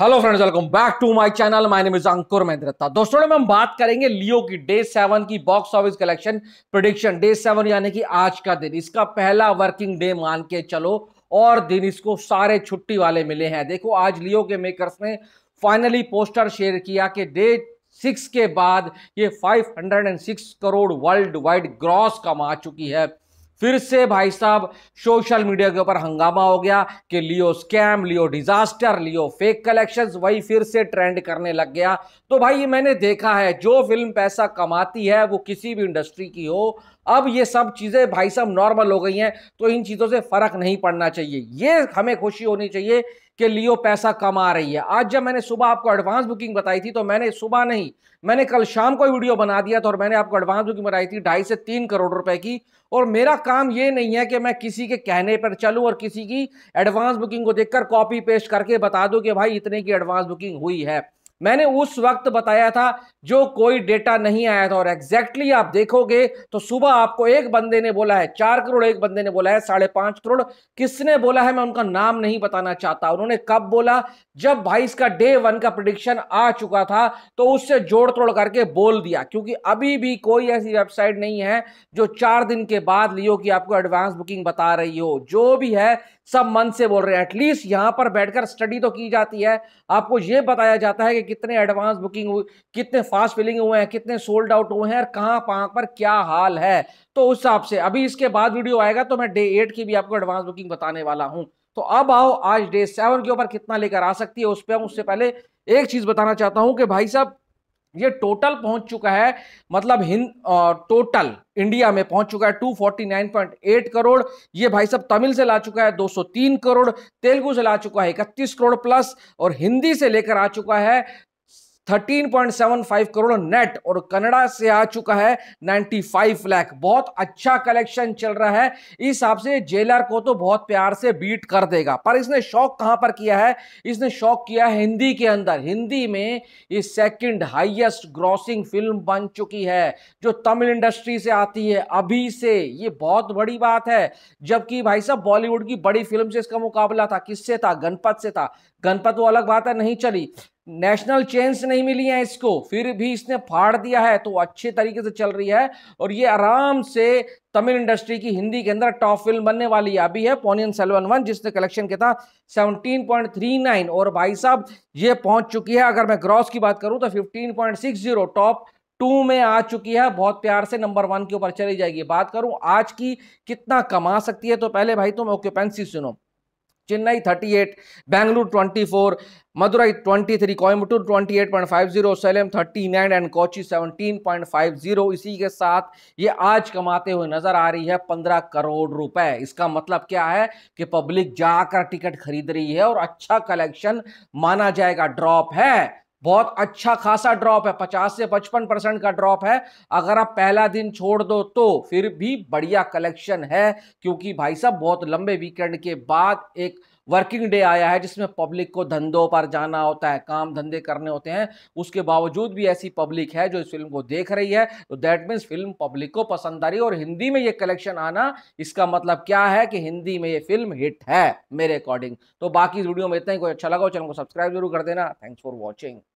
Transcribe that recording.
hello friends welcome back to my channel my name is Ankur Mahindratta दोस्तों में हम बात करेंगे लियो की डे सेवन की box office collection prediction day seven यानी कि आज का दिन इसका पहला वर्किंग डे मान के चलो और दिन इसको सारे छुट्टी वाले मिले हैं देखो आज लियो के मेकर्स ने फाइनली पोस्टर शेयर किया कि डे सिक्स के बाद ये 506 करोड़ वर्ल्ड वाइड ग्रॉस कमा चुकी है फिर से भाई साहब सोशल मीडिया के ऊपर हंगामा हो गया कि Leo scam Leo disaster Leo fake collections वही फिर से ट्रेंड करने लग गया तो भाई ये मैंने देखा है जो फिल्म पैसा कमाती है वो किसी भी इंडस्ट्री की हो अब ये सब चीज़ें भाई साहब नॉर्मल हो गई हैं तो इन चीज़ों से फ़र्क नहीं पड़ना चाहिए ये हमें खुशी होनी चाहिए कि लियो पैसा कम आ रही है आज जब मैंने सुबह आपको एडवांस बुकिंग बताई थी तो मैंने सुबह नहीं मैंने कल शाम को वीडियो बना दिया था और मैंने आपको एडवांस बुकिंग बनाई थी ढाई से तीन करोड़ रुपए की और मेरा काम ये नहीं है कि मैं किसी के कहने पर चलूं और किसी की एडवांस बुकिंग को देखकर कॉपी पेस्ट करके बता दूं कि भाई इतने की एडवांस बुकिंग हुई है मैंने उस वक्त बताया था जो कोई डेटा नहीं आया था और एग्जैक्टली exactly आप देखोगे तो सुबह आपको एक बंदे ने बोला है चार करोड़ एक बंदे ने बोला है साढ़े पांच करोड़ किसने बोला है मैं उनका नाम नहीं बताना चाहता उन्होंने कब बोला जब भाई इसका डे वन का प्रोडिक्शन आ चुका था तो उससे जोड़ तोड़ करके बोल दिया क्योंकि अभी भी कोई ऐसी वेबसाइट नहीं है जो चार दिन के बाद लियो की आपको एडवांस बुकिंग बता रही हो जो भी है सब मन से बोल रहे हैं एटलीस्ट यहाँ पर बैठकर स्टडी तो की जाती है आपको ये बताया जाता है कि कितने एडवांस बुकिंग हुई कितने फास्ट फिलिंग हुए हैं कितने सोल्ड आउट हुए हैं और कहाँ कहाँ पर क्या हाल है तो उस हिसाब से अभी इसके बाद वीडियो आएगा तो मैं डे एट की भी आपको एडवांस बुकिंग बताने वाला हूँ तो अब आओ आज डे सेवन के ऊपर कितना लेकर आ सकती है उस पर उससे पहले एक चीज़ बताना चाहता हूँ कि भाई साहब ये टोटल पहुंच चुका है मतलब हिंद टोटल इंडिया में पहुंच चुका है 249.8 करोड़ ये भाई सब तमिल से ला चुका है 203 करोड़ तेलुगु से ला चुका है इकतीस करोड़ प्लस और हिंदी से लेकर आ चुका है 13.75 करोड़ नेट और कनाडा से आ चुका है 95 लाख बहुत अच्छा कलेक्शन चल रहा है इस हिसाब से जेलर को तो बहुत प्यार से बीट कर देगा पर इसने शौक कहां पर किया है इसने शौक किया है हिंदी के अंदर हिंदी में ये सेकंड हाईएस्ट ग्रॉसिंग फिल्म बन चुकी है जो तमिल इंडस्ट्री से आती है अभी से ये बहुत बड़ी बात है जबकि भाई साहब बॉलीवुड की बड़ी फिल्म से इसका मुकाबला था किससे था गणपत से था गणपत वो अलग बात है नहीं चली नेशनल चेंस नहीं मिली है इसको फिर भी इसने फाड़ दिया है तो अच्छे तरीके से चल रही है और ये आराम से तमिल इंडस्ट्री की हिंदी के अंदर टॉप फिल्म बनने वाली अभी है पोनियन सेलवन वन जिसने कलेक्शन किया था सेवनटीन पॉइंट थ्री नाइन और भाई साहब ये पहुंच चुकी है अगर मैं ग्रॉस की बात करूं तो फिफ्टीन टॉप टू में आ चुकी है बहुत प्यार से नंबर वन के ऊपर चली जाएगी बात करूं आज की कितना कमा सकती है तो पहले भाई तुम ओके पेंसिल सुनो चेन्नई 38, बेंगलुरु 24, मदुराई 23, कोयम्बटूर 28.50, सेलम 39 एंड कोची 17.50 इसी के साथ ये आज कमाते हुए नजर आ रही है 15 करोड़ रुपए इसका मतलब क्या है कि पब्लिक जाकर टिकट खरीद रही है और अच्छा कलेक्शन माना जाएगा ड्रॉप है बहुत अच्छा खासा ड्रॉप है 50 से 55 परसेंट का ड्रॉप है अगर आप पहला दिन छोड़ दो तो फिर भी बढ़िया कलेक्शन है क्योंकि भाई साहब बहुत लंबे वीकेंड के बाद एक वर्किंग डे आया है जिसमें पब्लिक को धंधों पर जाना होता है काम धंधे करने होते हैं उसके बावजूद भी ऐसी पब्लिक है जो इस फिल्म को देख रही है तो दैट मीन्स फिल्म पब्लिक को पसंद आ रही है और हिंदी में ये कलेक्शन आना इसका मतलब क्या है कि हिंदी में ये फिल्म हिट है मेरे अकॉर्डिंग तो बाकी वीडियो में इतना ही कोई अच्छा लगा हो चैनल को सब्सक्राइब जरूर कर देना थैंक्स फॉर वॉचिंग